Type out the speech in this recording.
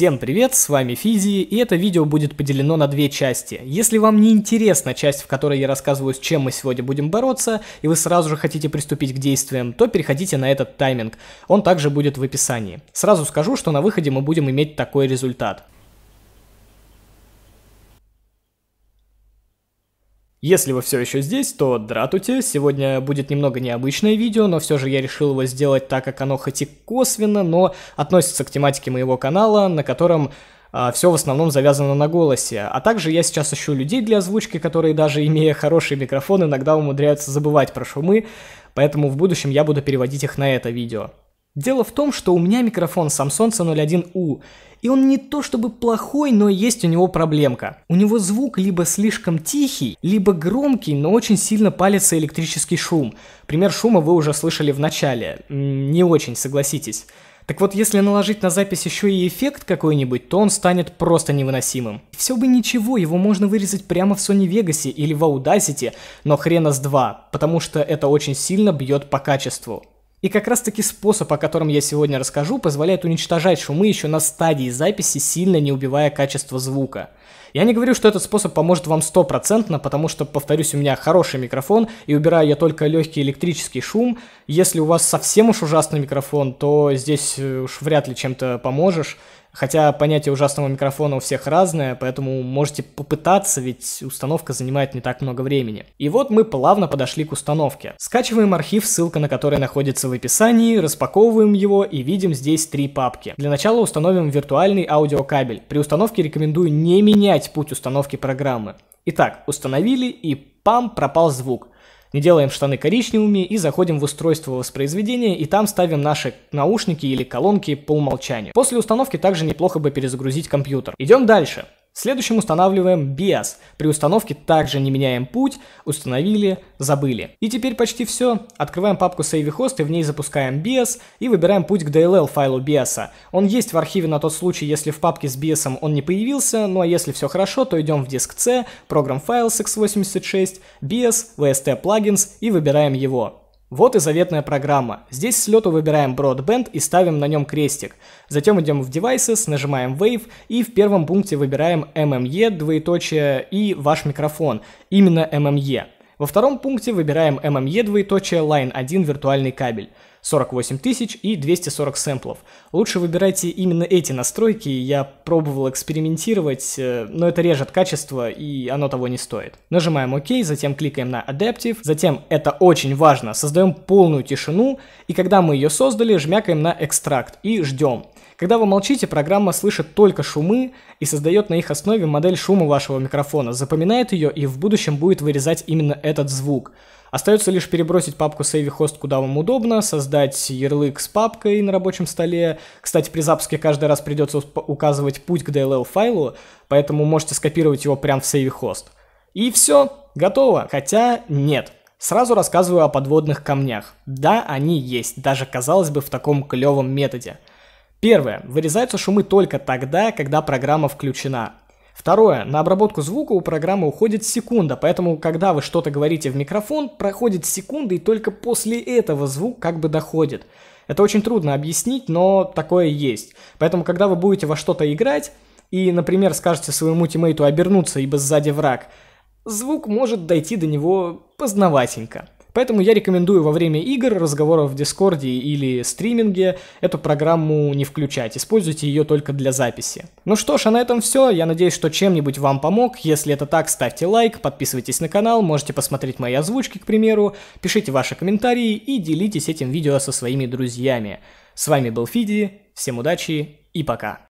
Всем привет, с вами Физи, и это видео будет поделено на две части. Если вам не интересна часть, в которой я рассказываю, с чем мы сегодня будем бороться, и вы сразу же хотите приступить к действиям, то переходите на этот тайминг, он также будет в описании. Сразу скажу, что на выходе мы будем иметь такой результат. Если вы все еще здесь, то дратуйте. Сегодня будет немного необычное видео, но все же я решил его сделать так, как оно хоть и косвенно, но относится к тематике моего канала, на котором э, а, все в основном завязано на голосе. А также я сейчас ищу людей для озвучки, которые даже имея хороший микрофон, иногда умудряются забывать про шумы, поэтому в будущем я буду переводить их на это видео. Дело в том, что у меня микрофон Samsung C01U, и он не то чтобы плохой, но есть у него проблемка. У него звук либо слишком тихий, либо громкий, но очень сильно палится электрический шум. Пример шума вы уже слышали в начале. Не очень, согласитесь. Так вот, если наложить на запись еще и эффект какой-нибудь, то он станет просто невыносимым. Все бы ничего, его можно вырезать прямо в Sony Vegas или в Audacity, но хрена с два, потому что это очень сильно бьет по качеству. И как раз таки способ, о котором я сегодня расскажу, позволяет уничтожать шумы еще на стадии записи, сильно не убивая качество звука. Я не говорю, что этот способ поможет вам стопроцентно, потому что, повторюсь, у меня хороший микрофон, и убираю я только легкий электрический шум. Если у вас совсем уж ужасный микрофон, то здесь э, уж вряд ли чем-то поможешь. Хотя понятие ужасного микрофона у всех разное, поэтому можете попытаться, ведь установка занимает не так много времени. И вот мы плавно подошли к установке. Скачиваем архив, ссылка на который находится в описании, распаковываем его и видим здесь три папки. Для начала установим виртуальный аудиокабель. При установке рекомендую не менять путь установки программы. Итак, установили и пам, пропал звук делаем штаны коричневыми и заходим в устройство воспроизведения и там ставим наши наушники или колонки по умолчанию. После установки также неплохо бы перезагрузить компьютер. Идем дальше. Следующим устанавливаем BIOS. При установке также не меняем путь, установили, забыли. И теперь почти все. Открываем папку Save Host и в ней запускаем BIOS и выбираем путь к DLL файлу BIOS. Он есть в архиве на тот случай, если в папке с BIOS он не появился, ну а если все хорошо, то идем в диск C, Program Files x86, BIOS, VST Plugins и выбираем его. Вот и заветная программа. Здесь с лету выбираем Broadband и ставим на нем крестик. Затем идем в Devices, нажимаем Wave и в первом пункте выбираем MME, двоеточие и ваш микрофон. Именно MME. Во втором пункте выбираем MME двоеточие Line 1 виртуальный кабель. 48 тысяч и 240 сэмплов. Лучше выбирайте именно эти настройки, я пробовал экспериментировать, э, но это режет качество и оно того не стоит. Нажимаем ОК, затем кликаем на Adaptive, затем, это очень важно, создаем полную тишину, и когда мы ее создали, жмякаем на Extract и ждем. Когда вы молчите, программа слышит только шумы и создает на их основе модель шума вашего микрофона, запоминает ее и в будущем будет вырезать именно этот звук. Остается лишь перебросить папку Savvy Host куда вам удобно, создать ярлык с папкой на рабочем столе. Кстати, при запуске каждый раз придется указывать путь к DLL файлу, поэтому можете скопировать его прямо в Savvy Host. И все, готово. Хотя нет. Сразу рассказываю о подводных камнях. Да, они есть, даже казалось бы в таком клевом методе. Первое. Вырезаются шумы только тогда, когда программа включена. Второе. На обработку звука у программы уходит секунда, поэтому когда вы что-то говорите в микрофон, проходит секунда и только после этого звук как бы доходит. Это очень трудно объяснить, но такое есть. Поэтому, когда вы будете во что-то играть и, например, скажете своему тиммейту обернуться, ибо сзади враг, звук может дойти до него поздноватенько. Поэтому я рекомендую во время игр, разговоров в Дискорде или стриминге эту программу не включать, используйте ее только для записи. Ну что ж, а на этом все, я надеюсь, что чем-нибудь вам помог, если это так, ставьте лайк, подписывайтесь на канал, можете посмотреть мои озвучки, к примеру, пишите ваши комментарии и делитесь этим видео со своими друзьями. С вами был Фиди, всем удачи и пока!